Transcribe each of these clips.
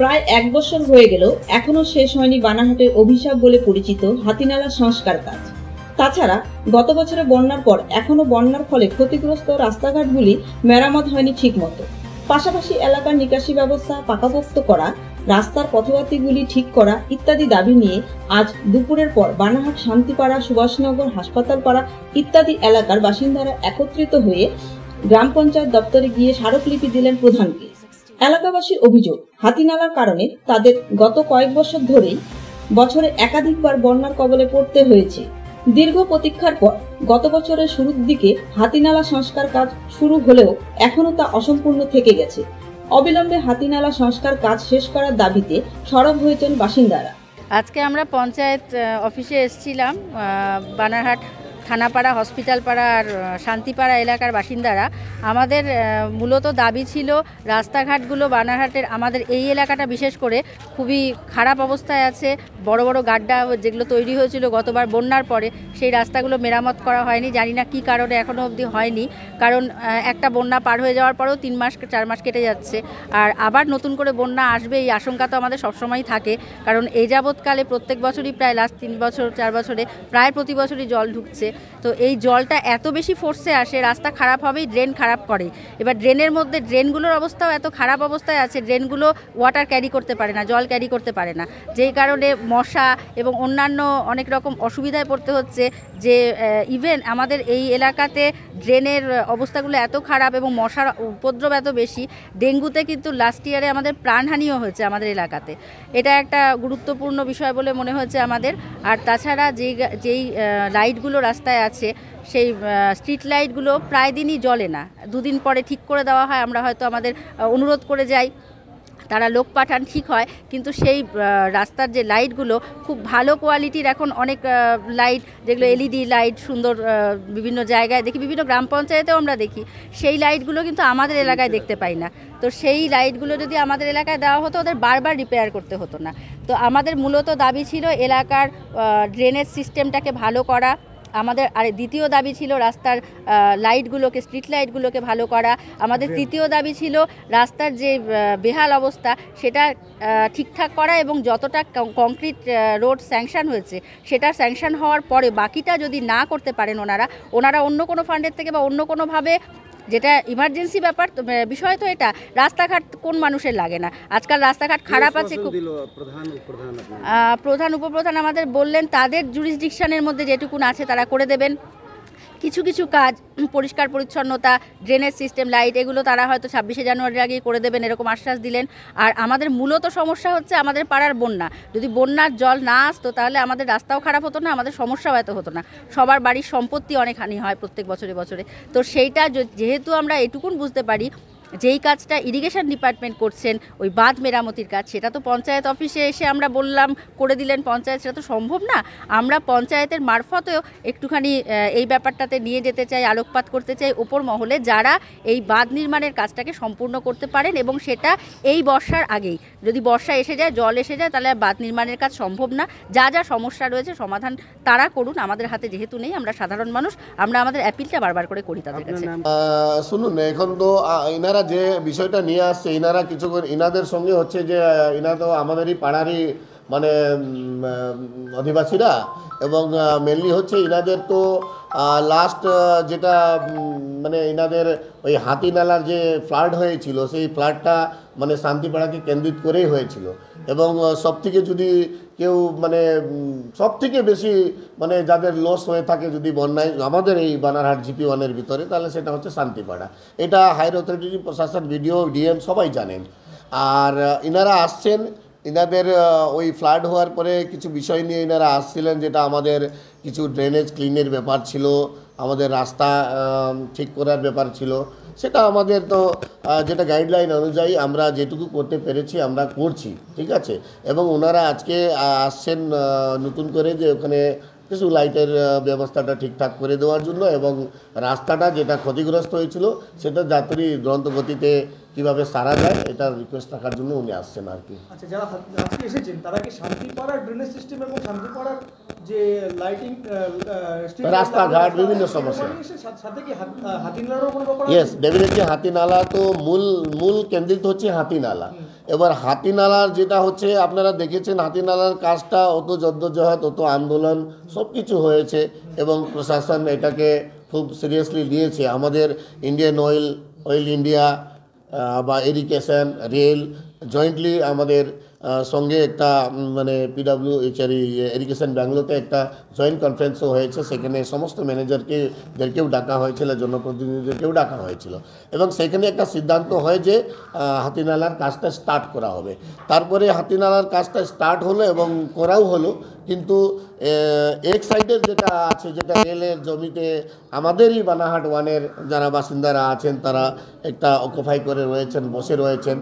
প্রায় এক বছর হয়ে গেল এখনও শেষ হয়নি বানাহাটের অভিশাপ বলে পরিচিত হাতিনালা সংস্কার কাজ তাছাড়া গত বছরে বন্যার পর এখনও বন্যার ফলে ক্ষতিগ্রস্ত রাস্তাঘাটগুলি মেরামত হয়নি ঠিকমতো পাশাপাশি এলাকার নিকাশি ব্যবস্থা পাকাপোক্ত করা রাস্তার পথবাতিগুলি ঠিক করা ইত্যাদি দাবি নিয়ে আজ দুপুরের পর বানাহাট শান্তিপাড়া সুভাষনগর হাসপাতাল পাড়া ইত্যাদি এলাকার বাসিন্দারা একত্রিত হয়ে গ্রাম পঞ্চায়েত দপ্তরে গিয়ে স্মারকলিপি দিলেন প্রধানকে এলাকাবাসীর অভিযোগ হাতিনালার কারণে তাদের গত কয়েক বছর ধরেই বছরে একাধিকবার বন্যার কবলে পড়তে হয়েছে দীর্ঘ প্রতীক্ষার পর গত বছরের শুরুর দিকে হাতিনালা সংস্কার কাজ শুরু হলেও এখনও তা অসম্পূর্ণ থেকে গেছে অবিলম্বে হাতিনালা সংস্কার কাজ শেষ করার দাবিতে সরব হয়েছেন বাসিন্দারা আজকে আমরা পঞ্চায়েত অফিসে এসেছিলাম বানারহাট থানাপাড়া হসপিটাল পাড়া আর শান্তিপাড়া এলাকার বাসিন্দারা আমাদের মূলত দাবি ছিল রাস্তাঘাটগুলো বানারহাটের আমাদের এই এলাকাটা বিশেষ করে খুবই খারাপ অবস্থায় আছে বড় বড় গাড্ডা যেগুলো তৈরি হয়েছিল গতবার বন্যার পরে সেই রাস্তাগুলো মেরামত করা হয়নি জানি না কী কারণে এখনও অবধি হয়নি কারণ একটা বন্যা পার হয়ে যাওয়ার পরেও তিন মাস চার মাস কেটে যাচ্ছে আর আবার নতুন করে বন্যা আসবে এই আশঙ্কা তো আমাদের সবসময়ই থাকে কারণ এই যাবৎকালে প্রত্যেক বছরই প্রায় লাস্ট তিন বছর চার বছরে প্রায় প্রতি বছরই জল ঢুকছে তো এই জলটা এত বেশি ফোর্সে আসে রাস্তা খারাপ হবেই ড্রেন খারাপ করে এবার ড্রেনের মধ্যে ড্রেনগুলোর অবস্থাও এত খারাপ অবস্থায় আছে ড্রেনগুলো ওয়াটার ক্যারি করতে পারে না জল ক্যারি করতে পারে না যেই কারণে মশা এবং অন্যান্য অনেক রকম অসুবিধায় পড়তে হচ্ছে যে ইভেন আমাদের এই এলাকাতে ড্রেনের অবস্থাগুলো এত খারাপ এবং মশার উপদ্রব এত বেশি ডেঙ্গুতে কিন্তু লাস্ট ইয়ারে আমাদের প্রাণহানিও হয়েছে আমাদের এলাকাতে এটা একটা গুরুত্বপূর্ণ বিষয় বলে মনে হয়েছে আমাদের আর তাছাড়া যেই যেই লাইটগুলো রাস্তা রাস্তায় আছে সেই স্ট্রিট লাইটগুলো প্রায় দিনই জ্বলে না দুদিন পরে ঠিক করে দেওয়া হয় আমরা হয়তো আমাদের অনুরোধ করে যাই তারা লোক পাঠান ঠিক হয় কিন্তু সেই রাস্তার যে লাইটগুলো খুব ভালো কোয়ালিটির এখন অনেক লাইট যেগুলো এলইডি লাইট e সুন্দর বিভিন্ন জায়গায় দেখি বিভিন্ন গ্রাম পঞ্চায়েতেও আমরা দেখি সেই লাইটগুলো কিন্তু আমাদের এলাকায় দেখতে পাই না তো সেই লাইটগুলো যদি আমাদের এলাকায় দেওয়া হতো ওদের বারবার রিপেয়ার করতে হতো না তো আমাদের মূলত দাবি ছিল এলাকার ড্রেনেজ সিস্টেমটাকে ভালো করা আমাদের আর দ্বিতীয় দাবি ছিল রাস্তার লাইটগুলোকে স্ট্রিট লাইটগুলোকে ভালো করা আমাদের তৃতীয় দাবি ছিল রাস্তার যে বেহাল অবস্থা সেটা ঠিকঠাক করা এবং যতটা কংক্রিট রোড স্যাংশন হয়েছে সেটা স্যাংশন হওয়ার পরে বাকিটা যদি না করতে পারেন ওনারা ওনারা অন্য কোনো ফান্ডের থেকে বা অন্য কোনোভাবে যেটা ইমার্জেন্সি ব্যাপার বিষয় তো এটা রাস্তাঘাট কোন মানুষের লাগে না আজকাল রাস্তাঘাট খারাপ আছে খুব প্রধান উপপ্রধান আমাদের বললেন তাদের জুরিসডিকশনের মধ্যে যেটুকুন আছে তারা করে দেবেন কিছু কিছু কাজ পরিষ্কার পরিচ্ছন্নতা ড্রেনেজ সিস্টেম লাইট এগুলো তারা হয়তো ছাব্বিশে জানুয়ারির আগেই করে দেবেন এরকম আশ্বাস দিলেন আর আমাদের মূলত সমস্যা হচ্ছে আমাদের পাড়ার বন্যা যদি বন্যার জল না আসতো তাহলে আমাদের রাস্তাও খারাপ হতো না আমাদের সমস্যাও এত হতো না সবার বাড়ির সম্পত্তি অনেক হানি হয় প্রত্যেক বছরে বছরে তো সেইটা যেহেতু আমরা এটুকুন বুঝতে পারি যেই কাজটা ইরিগেশন ডিপার্টমেন্ট করছেন ওই বাঁধ মেরামতির কাজ সেটা তো পঞ্চায়েত অফিসে এসে আমরা বললাম করে দিলেন পঞ্চায়েত সেটা তো সম্ভব না আমরা পঞ্চায়েতের মারফতেও একটুখানি এই ব্যাপারটাতে নিয়ে যেতে চাই আলোকপাত করতে চাই ওপর মহলে যারা এই বাঁধ নির্মাণের কাজটাকে সম্পূর্ণ করতে পারেন এবং সেটা এই বর্ষার আগেই যদি বর্ষা এসে যায় জল এসে যায় তাহলে বাঁধ নির্মাণের কাজ সম্ভব না যা যা সমস্যা রয়েছে সমাধান তারা করুন আমাদের হাতে যেহেতু নেই আমরা সাধারণ মানুষ আমরা আমাদের অ্যাপিলটা বারবার করে করি তাদের কাছে শুনুন এখন তো এনারা যে বিষয়টা নিয়ে আসছে এনারা কিছু এনাদের সঙ্গে হচ্ছে যে এনা তো আমাদেরই পাড়ারই মানে অধিবাসীরা এবং মেনলি হচ্ছে এনাদের তো লাস্ট যেটা মানে এনাদের ওই হাতিনালার যে ফ্লাড হয়েছিল সেই ফ্লাডটা মানে শান্তিপাড়াকে কেন্দ্রিত করেই হয়েছিল এবং সবথেকে যদি কেউ মানে সবথেকে বেশি মানে যাদের লস হয়ে থাকে যদি বন্যায় আমাদের এই বানারহাট জিপি ওয়ানের ভিতরে তাহলে সেটা হচ্ছে শান্তিপাড়া এটা হায়ার অথরিটি প্রশাসন বিডিও ডিএম সবাই জানেন আর ইনারা আসছেন ইনাদের ওই ফ্লাড হওয়ার পরে কিছু বিষয় নিয়ে এনারা আসছিলেন যেটা আমাদের কিছু ড্রেনেজ ক্লিনের ব্যাপার ছিল আমাদের রাস্তা ঠিক করার ব্যাপার ছিল সেটা আমাদের তো যেটা গাইডলাইন অনুযায়ী আমরা যেটুকু করতে পেরেছি আমরা করছি ঠিক আছে এবং ওনারা আজকে আসছেন নতুন করে যে ওখানে কিছু লাইটের ব্যবস্থাটা ঠিকঠাক করে দেওয়ার জন্য এবং রাস্তাটা যেটা ক্ষতিগ্রস্ত হয়েছিল সেটা যাত্রী দ্রন্তগতিতে কিভাবে সারা যায় এটা রিকোয়েস্ট রাখার জন্য উনি আসছেন আর কি আচ্ছা যারা আজকে এসেছেন তারা কি শান্তিপাড়ার ড্রেনেজ সিস্টেম এবং শান্তিপাড়ার যে লাইটিং রাস্তাঘাট বিভিন্ন সমস্যা সাথে কি হাতিনালারও কোনো ব্যাপার ইয়েস ডেফিনেটলি হাতিনালা তো মূল মূল কেন্দ্রিত হচ্ছে হাতিনালা এবার হাতিনালার যেটা হচ্ছে আপনারা দেখেছেন হাতিনালার কাজটা অত জদ্দজহত অত আন্দোলন সব কিছু হয়েছে এবং প্রশাসন এটাকে খুব সিরিয়াসলি নিয়েছে আমাদের ইন্ডিয়ান অয়েল অয়েল ইন্ডিয়া বা এরিকেশন রেল জয়েন্টলি আমাদের সঙ্গে একটা মানে পিডাব্লিউ সরি e, এডুকেশন ব্যাঙ্গলোতে একটা জয়েন্ট কনফারেন্সও হয়েছে সেখানে সমস্ত ম্যানেজারকে দেরকেও ডাকা হয়েছিল জনপ্রতিনিধিদেরকেও ডাকা হয়েছিল এবং সেখানে একটা সিদ্ধান্ত হয় যে হাতিনালার কাজটা স্টার্ট করা হবে তারপরে হাতিনালার কাজটা স্টার্ট হলো এবং করাও হলো কিন্তু এক সাইডের যেটা আছে যেটা রেলের জমিতে আমাদেরই বানাহাট ওয়ানের যারা বাসিন্দারা আছেন তারা একটা অকুপাই করে রয়েছেন বসে রয়েছেন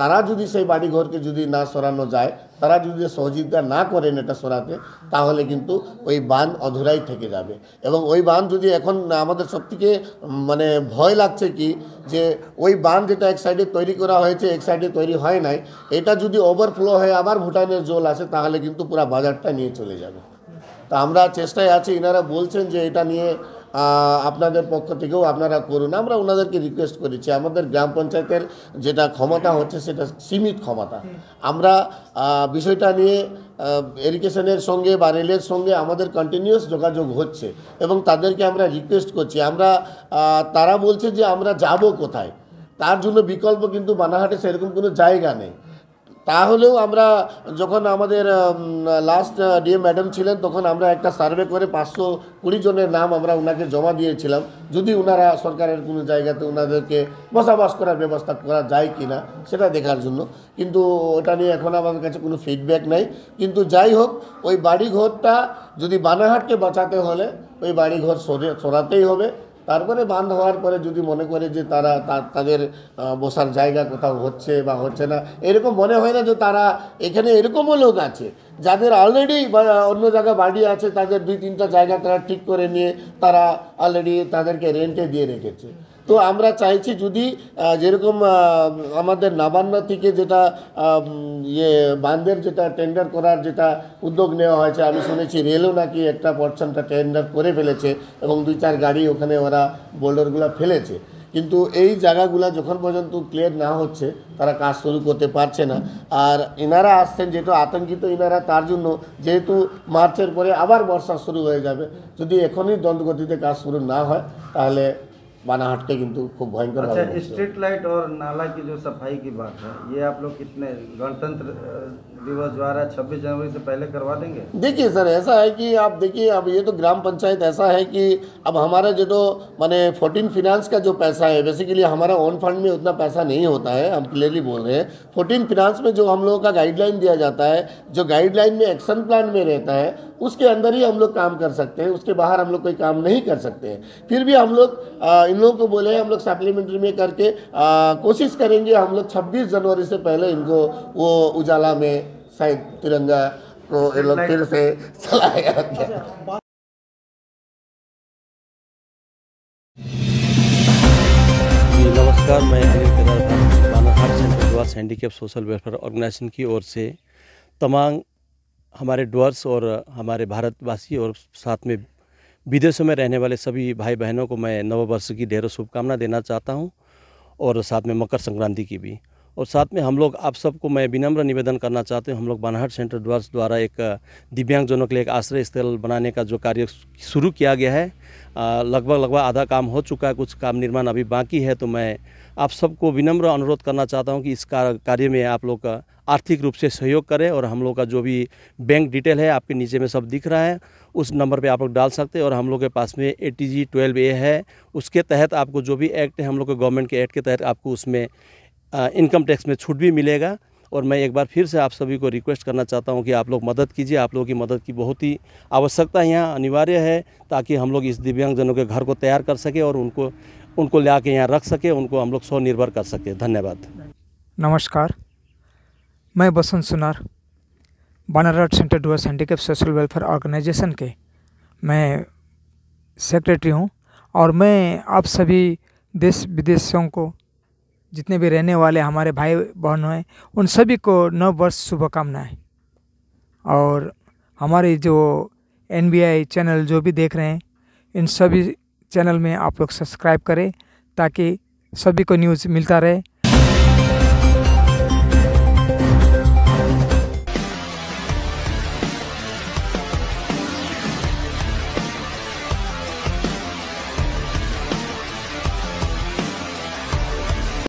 তারা যদি সেই বাড়িঘরকে যদি না সরানো যায় তারা যদি সহযোগিতা না করেন এটা সরাতে তাহলে কিন্তু ওই বান অধুরাই থেকে যাবে এবং ওই বান যদি এখন আমাদের সবথেকে মানে ভয় লাগছে কি যে ওই বান যেটা এক সাইডে তৈরি করা হয়েছে এক সাইডে তৈরি হয় নাই এটা যদি ওভারফ্লো হয়ে আবার ভুটানের জল আসে তাহলে কিন্তু পুরো বাজারটা নিয়ে চলে যাবে তা আমরা চেষ্টায় আছি ইনারা বলছেন যে এটা নিয়ে আপনাদের পক্ষ থেকেও আপনারা করুন আমরা ওনাদেরকে রিকোয়েস্ট করেছি আমাদের গ্রাম পঞ্চায়েতের যেটা ক্ষমতা হচ্ছে সেটা সীমিত ক্ষমতা আমরা বিষয়টা নিয়ে এডুকেশনের সঙ্গে বা রেলের সঙ্গে আমাদের কন্টিনিউয়াস যোগাযোগ হচ্ছে এবং তাদেরকে আমরা রিকোয়েস্ট করছি আমরা তারা বলছে যে আমরা যাব কোথায় তার জন্য বিকল্প কিন্তু বানাহাটে সেরকম কোনো জায়গা নেই তাহলেও আমরা যখন আমাদের লাস্ট ডিএম ম্যাডাম ছিলেন তখন আমরা একটা সার্ভে করে পাঁচশো কুড়ি জনের নাম আমরা ওনাকে জমা দিয়েছিলাম যদি ওনারা সরকারের কোনো জায়গাতে ওনাদেরকে বসবাস করার ব্যবস্থা করা যায় কি না সেটা দেখার জন্য কিন্তু ওটা নিয়ে এখন আমাদের কাছে কোনো ফিডব্যাক নাই কিন্তু যাই হোক ওই বাড়িঘরটা যদি বানাহাটকে বাঁচাতে হলে ওই বাড়িঘর সরে সরাতেই হবে তারপরে বান্ধ হওয়ার পরে যদি মনে করে যে তারা তাদের বসার জায়গা কোথাও হচ্ছে বা হচ্ছে না এরকম মনে হয় না যে তারা এখানে এরকমও লোক আছে যাদের অলরেডি অন্য জায়গায় বাড়ি আছে তাদের দুই তিনটা জায়গা তারা ঠিক করে নিয়ে তারা অলরেডি তাদেরকে রেন্টে দিয়ে রেখেছে তো আমরা চাইছি যদি যেরকম আমাদের নবান্ন থেকে যেটা ইয়ে বান্ধের যেটা টেন্ডার করার যেটা উদ্যোগ নেওয়া হয়েছে আমি শুনেছি রেলও নাকি একটা পর্সনটা টেন্ডার করে ফেলেছে এবং দুই চার গাড়ি ওখানে ওরা বোল্ডারগুলো ফেলেছে কিন্তু এই জায়গাগুলো যখন পর্যন্ত ক্লিয়ার না হচ্ছে তারা কাজ শুরু করতে পারছে না আর এনারা আসছেন যেহেতু আতঙ্কিত এনারা তার জন্য যেহেতু মার্চের পরে আবার বর্ষা শুরু হয়ে যাবে যদি এখনই দ্বন্দ্বগতিতে কাজ শুরু না হয় তাহলে बनाहट के किंतु खूब भयंकर अच्छा स्ट्रीट लाइट और नाला की जो सफाई की बात है ये आप लोग कितने गणतंत्र दिवस द्वारा छब्बीस जनवरी से पहले करवा देंगे देखिए सर ऐसा है कि आप देखिए अब ये तो ग्राम पंचायत ऐसा है कि अब हमारा जो तो मैंने फोर्टीन फिनांस का जो पैसा है बेसिकली हमारा ओन फंड में उतना पैसा नहीं होता है हम क्लियरली बोल रहे हैं फोर्टीन फिनांस में जो हम लोगों का गाइडलाइन दिया जाता है जो गाइडलाइन में एक्शन प्लान में रहता है उसके अंदर ही हम लोग काम कर सकते हैं उसके बाहर हम लोग कोई काम नहीं कर सकते हैं फिर भी हम लोग इन लोगों को बोले हम लोग सप्लीमेंट्री में करके कोशिश करेंगे हम लोग छब्बीस जनवरी से पहले इनको वो उजाला में साई तिरंगा को फिर तो से चलाया गया अच्छा, नमस्कार मैं Anil Kedar Banarhat centre Dooars handicap social welfare organisation की ओर से तमाम हमारे डुअर्स और हमारे भारतवासी और साथ में विदेशों में रहने वाले सभी भाई बहनों को मैं नववर्ष की ढेरों शुभकामना देना चाहता हूं और साथ में मकर संक्रांति की भी और साथ में हम लोग आप सबको मैं विनम्र निवेदन करना चाहते हूँ हम लोग बनाहट सेंटर द्वारा द्वारा एक दिव्यांगजनों के लिए एक आश्रय स्थल बनाने का जो कार्य शुरू किया गया है लगभग लगभग आधा काम हो चुका है कुछ काम निर्माण अभी बाकी है तो मैं आप सबको विनम्र अनुरोध करना चाहता हूँ कि इस कार्य में आप लोग का आर्थिक रूप से सहयोग करें और हम लोग का जो भी बैंक डिटेल है आपके नीचे में सब दिख रहा है उस नंबर पे आप लोग डाल सकते हैं और हम लोग के पास में ए टी जी ट्वेल्व ए है उसके तहत आपको जो भी एक्ट है हम लोग के गवर्नमेंट के एक्ट के तहत आपको उसमें इनकम टैक्स में छूट भी मिलेगा और मैं एक बार फिर से आप सभी को रिक्वेस्ट करना चाहता हूं कि आप लोग मदद कीजिए आप लोगों की मदद की बहुत ही आवश्यकता यहाँ अनिवार्य है ताकि हम लोग इस दिव्यांगजनों के घर को तैयार कर सकें और उनको उनको ला के यहाँ रख सकें उनको हम लोग स्वनिर्भर कर सकें धन्यवाद नमस्कार मैं Basant Sunar Banarhat centre Dooars handicap social welfare organisation के मैं सेक्रेटरी हूँ और मैं आप सभी देश विदेशों को जितने भी रहने वाले हमारे भाई बहन हैं उन सभी को नव वर्ष शुभकामनाएँ और हमारे जो एन चैनल जो भी देख रहे हैं इन सभी चैनल में आप लोग सब्सक्राइब करें ताकि सभी को न्यूज़ मिलता रहे